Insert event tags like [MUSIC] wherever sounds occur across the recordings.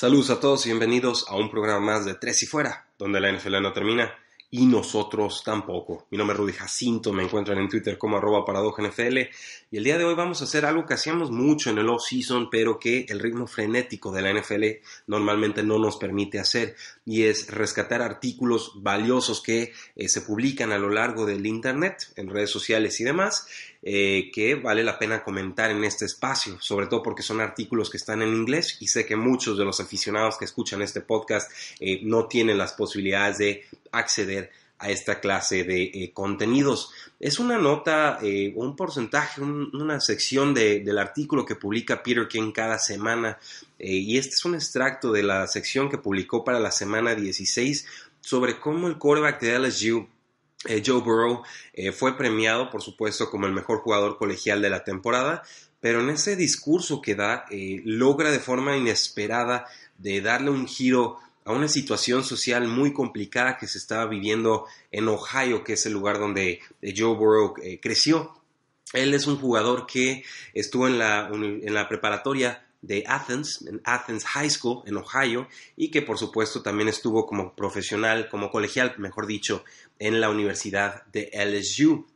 Saludos a todos y bienvenidos a un programa más de Tres y Fuera, donde la NFL no termina y nosotros tampoco. Mi nombre es Rudy Jacinto, me encuentran en Twitter como arroba NFL y el día de hoy vamos a hacer algo que hacíamos mucho en el off-season, pero que el ritmo frenético de la NFL normalmente no nos permite hacer, y es rescatar artículos valiosos que eh, se publican a lo largo del Internet, en redes sociales y demás, eh, que vale la pena comentar en este espacio, sobre todo porque son artículos que están en inglés y sé que muchos de los aficionados que escuchan este podcast eh, no tienen las posibilidades de acceder a esta clase de eh, contenidos. Es una nota, un porcentaje, una sección del artículo que publica Peter King cada semana y este es un extracto de la sección que publicó para la semana 16 sobre cómo el quarterback de LSU eh, Joe Burrow eh, fue premiado, por supuesto, como el mejor jugador colegial de la temporada, pero en ese discurso que da, eh, logra de forma inesperada de darle un giro a una situación social muy complicada que se estaba viviendo en Ohio, que es el lugar donde Joe Burrow creció. Él es un jugador que estuvo en la preparatoria de Athens, en Athens High School, en Ohio, y que por supuesto también estuvo como profesional, como colegial, mejor dicho, en la Universidad de LSU.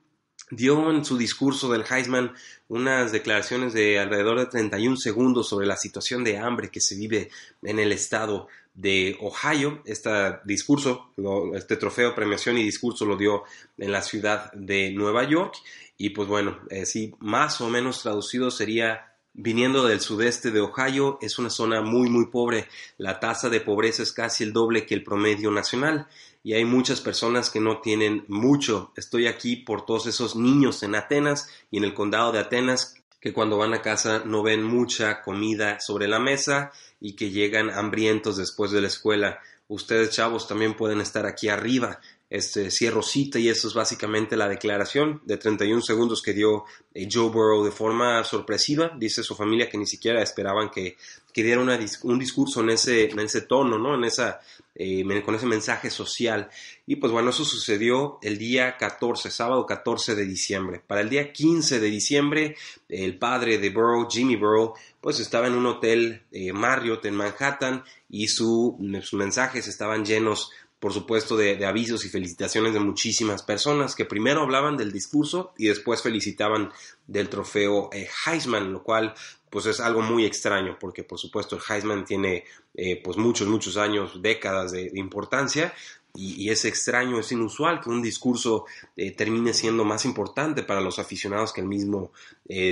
Dio en su discurso del Heisman unas declaraciones de alrededor de 31 segundos sobre la situación de hambre que se vive en el estado de Ohio. Este discurso, este trofeo, premiación y discurso lo dio en la ciudad de Nueva York. Y pues bueno, si eh, sí, más o menos traducido sería Viniendo del sudeste de Ohio, es una zona muy muy pobre. La tasa de pobreza es casi el doble que el promedio nacional y hay muchas personas que no tienen mucho. Estoy aquí por todos esos niños en Atenas y en el condado de Atenas que cuando van a casa no ven mucha comida sobre la mesa y que llegan hambrientos después de la escuela. Ustedes chavos también pueden estar aquí arriba este, cierro cita y eso es básicamente la declaración de 31 segundos que dio eh, Joe Burrow de forma sorpresiva. Dice su familia que ni siquiera esperaban que, que diera un discurso en ese, en ese tono, ¿no? En esa, eh, con ese mensaje social. Y pues bueno, eso sucedió el día 14, sábado 14 de diciembre. Para el día 15 de diciembre, el padre de Burrow, Jimmy Burrow, pues estaba en un hotel eh, Marriott en Manhattan y su, sus mensajes estaban llenos por supuesto, de, avisos y felicitaciones de muchísimas personas que primero hablaban del discurso y después felicitaban del trofeo eh, Heisman, lo cual pues es algo muy extraño porque por supuesto el Heisman tiene eh, pues muchos, muchos años, décadas de, importancia y, es extraño, es inusual que un discurso eh, termine siendo más importante para los aficionados que el mismo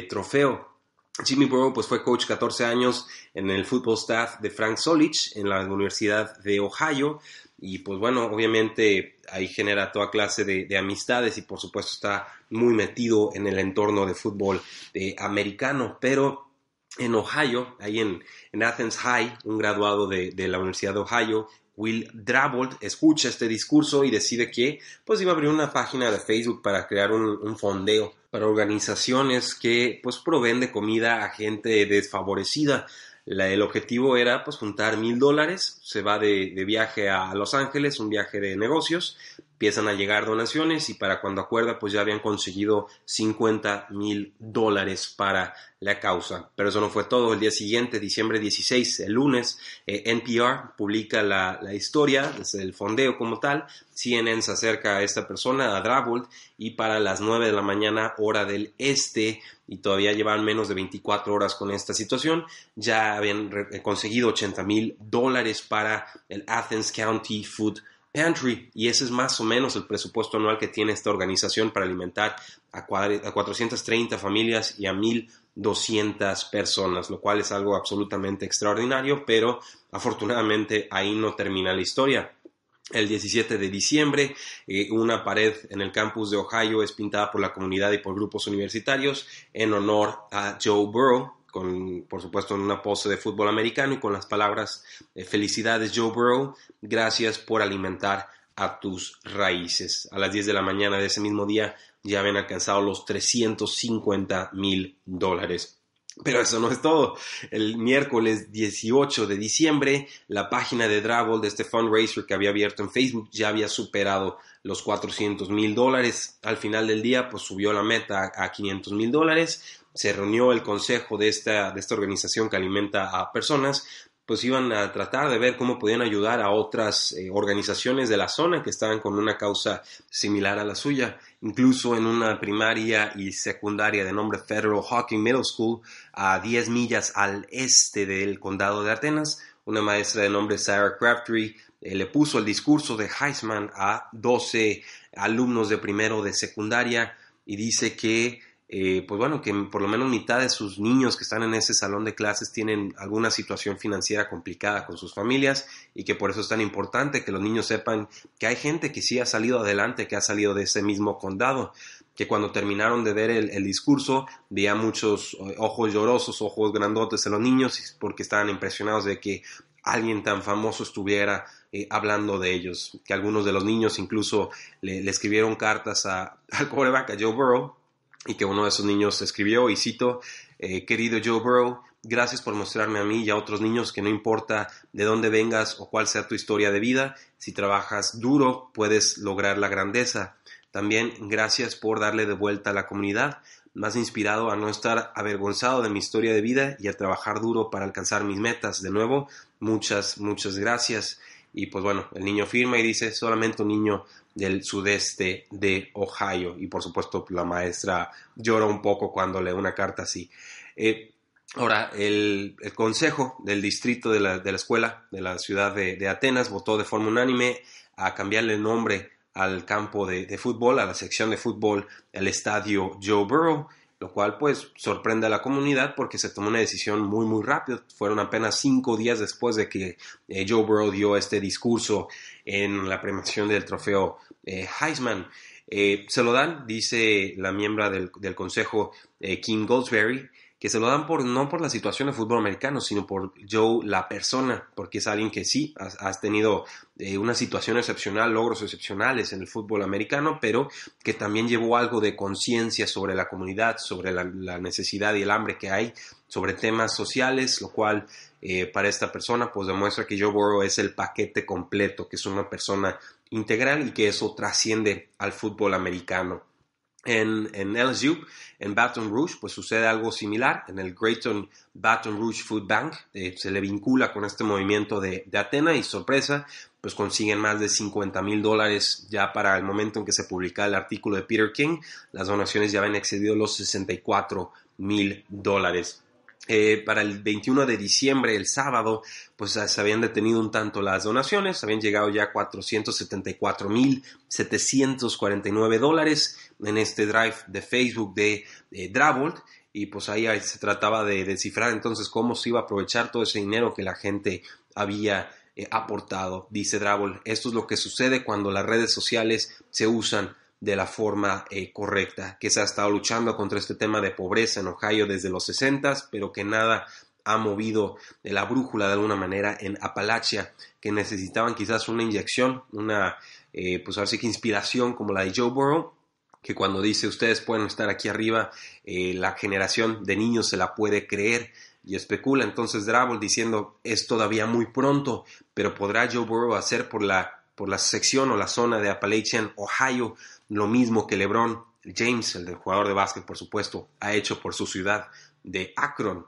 trofeo. Jimmy Brown pues, fue coach 14 años en el football staff de Frank Solich en la Universidad de Ohio y pues bueno, obviamente ahí genera toda clase de, amistades y por supuesto está muy metido en el entorno de fútbol eh, americano, pero en Ohio, ahí en, Athens High, un graduado de, la Universidad de Ohio, Will Drabold escucha este discurso y decide que pues iba a abrir una página de Facebook para crear un, un fondeo para organizaciones que pues proveen de comida a gente desfavorecida la, el objetivo era pues juntar mil dólares, se va de, de, viaje a Los Ángeles, un viaje de negocios, empiezan a llegar donaciones y para cuando acuerda pues ya habían conseguido 50 mil dólares para la causa. Pero eso no fue todo. El día siguiente, diciembre 16, el lunes, eh, NPR publica la, historia, desde el fondeo como tal. CNN se acerca a esta persona, a Drabolt y para las 9 de la mañana, hora del este, y todavía llevan menos de 24 horas con esta situación, ya habían eh, conseguido 80 mil dólares para el Athens County Food Pantry, y ese es más o menos el presupuesto anual que tiene esta organización para alimentar a 430 familias y a 1.200 personas, lo cual es algo absolutamente extraordinario, pero afortunadamente ahí no termina la historia. El 17 de diciembre, eh, una pared en el campus de Ohio es pintada por la comunidad y por grupos universitarios en honor a Joe Burrow, con, por supuesto, en una pose de fútbol americano y con las palabras eh, felicidades Joe Burrow, gracias por alimentar a tus raíces. A las 10 de la mañana de ese mismo día ya habían alcanzado los 350 mil dólares. Pero eso no es todo. El miércoles 18 de diciembre, la página de Drabble de este fundraiser que había abierto en Facebook ya había superado los 400 mil dólares. Al final del día, pues subió la meta a 500 mil dólares. Se reunió el consejo de esta, de esta organización que alimenta a personas pues iban a tratar de ver cómo podían ayudar a otras eh, organizaciones de la zona que estaban con una causa similar a la suya. Incluso en una primaria y secundaria de nombre Federal Hawking Middle School, a 10 millas al este del condado de Atenas, una maestra de nombre Sarah Crabtree eh, le puso el discurso de Heisman a 12 alumnos de primero de secundaria y dice que eh, pues bueno, que por lo menos mitad de sus niños que están en ese salón de clases tienen alguna situación financiera complicada con sus familias y que por eso es tan importante que los niños sepan que hay gente que sí ha salido adelante, que ha salido de ese mismo condado, que cuando terminaron de ver el, discurso veía muchos eh, ojos llorosos, ojos grandotes en los niños porque estaban impresionados de que alguien tan famoso estuviera eh, hablando de ellos, que algunos de los niños incluso le, escribieron cartas a, [LAUGHS] al coreback, a Joe Burrow, y que uno de esos niños escribió, y cito, eh, querido Joe Burrow, gracias por mostrarme a mí y a otros niños que no importa de dónde vengas o cuál sea tu historia de vida, si trabajas duro puedes lograr la grandeza. También gracias por darle de vuelta a la comunidad, Más inspirado a no estar avergonzado de mi historia de vida y a trabajar duro para alcanzar mis metas. De nuevo, muchas, muchas gracias. Y pues bueno, el niño firma y dice solamente un niño del sudeste de Ohio. Y por supuesto la maestra llora un poco cuando lee una carta así. Eh, ahora, el, el, consejo del distrito de la, escuela de la ciudad de, Atenas votó de forma unánime a cambiarle el nombre al campo de, de fútbol, a la sección de fútbol, el estadio Joe Burrow lo cual pues sorprende a la comunidad porque se tomó una decisión muy muy rápido. Fueron apenas cinco días después de que eh, Joe Burrow dio este discurso en la premiación del trofeo eh, Heisman. Eh, se lo dan, dice la miembro del, del consejo King Goldsberry, que se lo dan por no por la situación de fútbol americano, sino por Joe la persona, porque es alguien que sí has, tenido eh, una situación excepcional, logros excepcionales en el fútbol americano, pero que también llevó algo de conciencia sobre la comunidad, sobre la, necesidad y el hambre que hay, sobre temas sociales, lo cual eh, para esta persona pues demuestra que Joe Burrow es el paquete completo, que es una persona integral y que eso trasciende al fútbol americano. En, en, LSU, en Baton Rouge, pues sucede algo similar. En el Greaton Baton Rouge Food Bank eh, se le vincula con este movimiento de, Atena y sorpresa, pues consiguen más de 50 mil dólares ya para el momento en que se publica el artículo de Peter King. Las donaciones ya habían excedido los 64 mil dólares. Eh, para el 21 de diciembre, el sábado, pues ah, se habían detenido un tanto las donaciones, habían llegado ya a 474.749 dólares en este drive de Facebook de eh, y pues ahí se trataba de descifrar entonces cómo se iba a aprovechar todo ese dinero que la gente había eh, aportado, dice Drabolt: Esto es lo que sucede cuando las redes sociales se usan de la forma eh, correcta, que se ha estado luchando contra este tema de pobreza en Ohio desde los 60, pero que nada ha movido de eh, la brújula de alguna manera en Appalachia que necesitaban quizás una inyección, una, eh, pues si que inspiración como la de Joe Burrow, que cuando dice ustedes pueden estar aquí arriba, eh, la generación de niños se la puede creer y especula. Entonces Drabble diciendo es todavía muy pronto, pero podrá Joe Burrow hacer por la, por la sección o la zona de Appalachian, Ohio, lo mismo que LeBron James, el del jugador de básquet, por supuesto, ha hecho por su ciudad de Akron.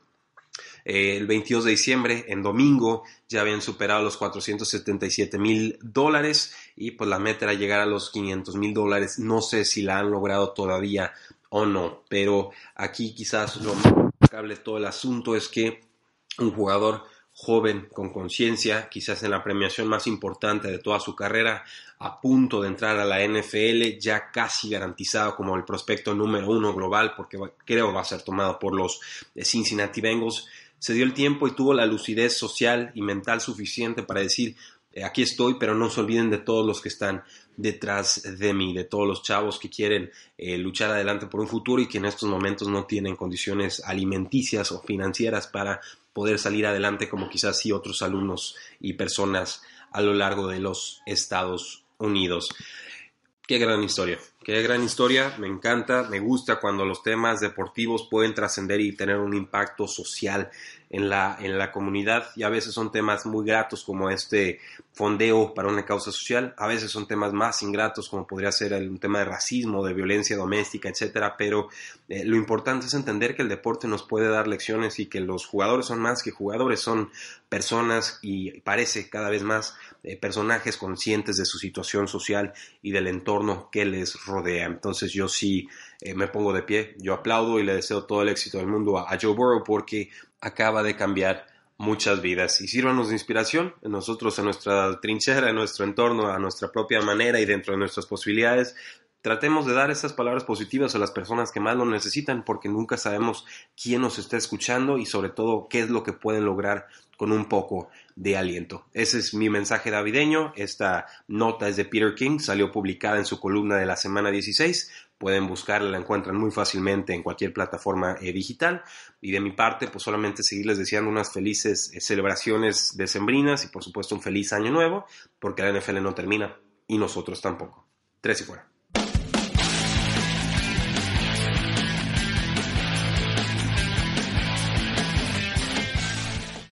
Eh, el 22 de diciembre, en domingo, ya habían superado los 477 mil dólares y pues la meta era llegar a los 500 mil dólares. No sé si la han logrado todavía o no, pero aquí quizás lo más de todo el asunto es que un jugador joven, con conciencia, quizás en la premiación más importante de toda su carrera, a punto de entrar a la NFL, ya casi garantizado como el prospecto número uno global, porque creo va a ser tomado por los eh, Cincinnati Bengals, se dio el tiempo y tuvo la lucidez social y mental suficiente para decir, eh, aquí estoy, pero no se olviden de todos los que están detrás de mí, de todos los chavos que quieren eh, luchar adelante por un futuro y que en estos momentos no tienen condiciones alimenticias o financieras para poder salir adelante como quizás sí otros alumnos y personas a lo largo de los Estados Unidos. Qué gran historia. Qué gran historia, me encanta, me gusta cuando los temas deportivos pueden trascender y tener un impacto social en la, en la comunidad y a veces son temas muy gratos como este fondeo para una causa social, a veces son temas más ingratos como podría ser el, un tema de racismo, de violencia doméstica, etcétera, pero eh, lo importante es entender que el deporte nos puede dar lecciones y que los jugadores son más que jugadores, son personas y parece cada vez más eh, personajes conscientes de su situación social y del entorno que les rodea rodea. Entonces yo sí eh, me pongo de pie, yo aplaudo y le deseo todo el éxito del mundo a, Joe Burrow porque acaba de cambiar muchas vidas y sírvanos de inspiración nosotros en nuestra trinchera, en nuestro entorno, a nuestra propia manera y dentro de nuestras posibilidades. Tratemos de dar esas palabras positivas a las personas que más lo necesitan porque nunca sabemos quién nos está escuchando y sobre todo qué es lo que pueden lograr con un poco de aliento. Ese es mi mensaje navideño. Esta nota es de Peter King, salió publicada en su columna de la semana 16. Pueden buscarla, la encuentran muy fácilmente en cualquier plataforma eh, digital. Y de mi parte, pues solamente seguirles deseando unas felices eh, celebraciones decembrinas y por supuesto un feliz año nuevo, porque la NFL no termina y nosotros tampoco. Tres y fuera.